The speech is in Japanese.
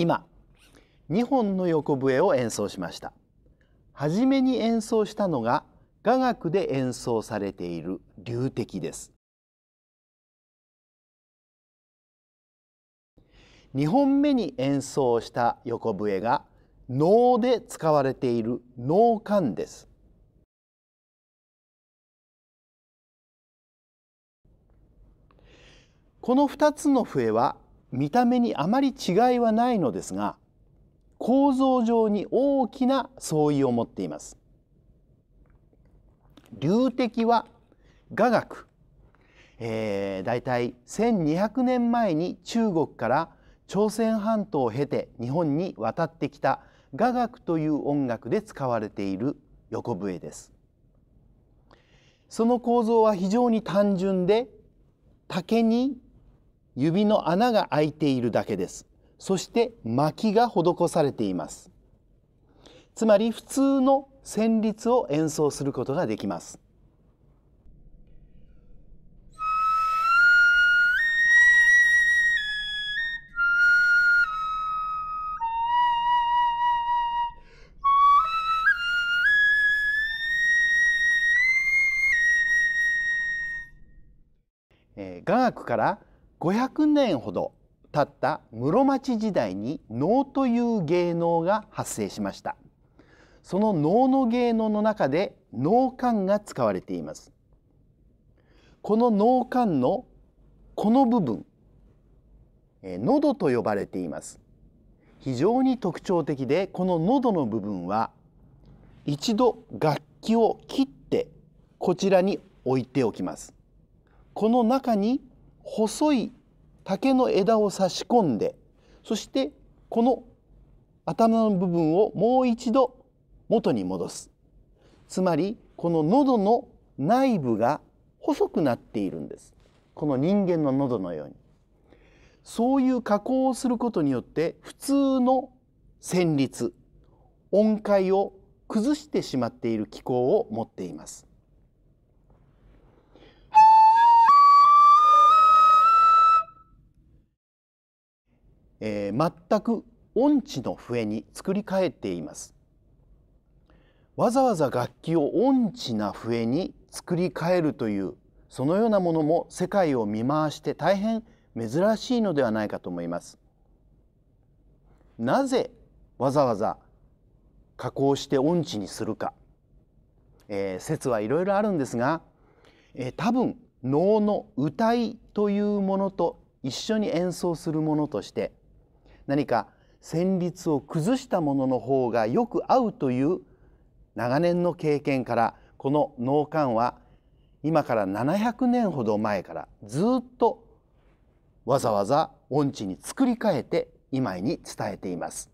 今2本の横笛を演奏しました初めに演奏したのが雅楽で演奏されている流笛です2本目に演奏した横笛が能で使われている能管ですこの2つの笛は見た目にあまり違いはないのですが構造上に大きな相違を持っています。流滴は雅楽、えー、大体1200年前に中国から朝鮮半島を経て日本に渡ってきた雅楽という音楽で使われている横笛です。その構造は非常に単純で竹に指の穴が開いているだけですそして巻きが施されていますつまり普通の旋律を演奏することができますえ雅楽から500年ほど経った室町時代に能という芸能が発生しましたその能の芸能の中で能管が使われていますこの能管のこの部分喉と呼ばれています非常に特徴的でこの喉の部分は一度楽器を切ってこちらに置いておきますこの中に細い竹の枝を差し込んでそしてこの頭の部分をもう一度元に戻すつまりこの喉の内部が細くなっているんですこの人間の喉のようにそういう加工をすることによって普通の旋律音階を崩してしまっている機構を持っていますえー、全く音痴の笛に作り変えていますわざわざ楽器を音痴な笛に作り変えるというそのようなものも世界を見回して大変珍しいのではないかと思いますなぜわざわざ加工して音痴にするか、えー、説はいろいろあるんですが、えー、多分能の歌いというものと一緒に演奏するものとして何か旋律を崩したものの方がよく合うという長年の経験からこの脳幹は今から700年ほど前からずっとわざわざ音痴に作り変えて今に伝えています。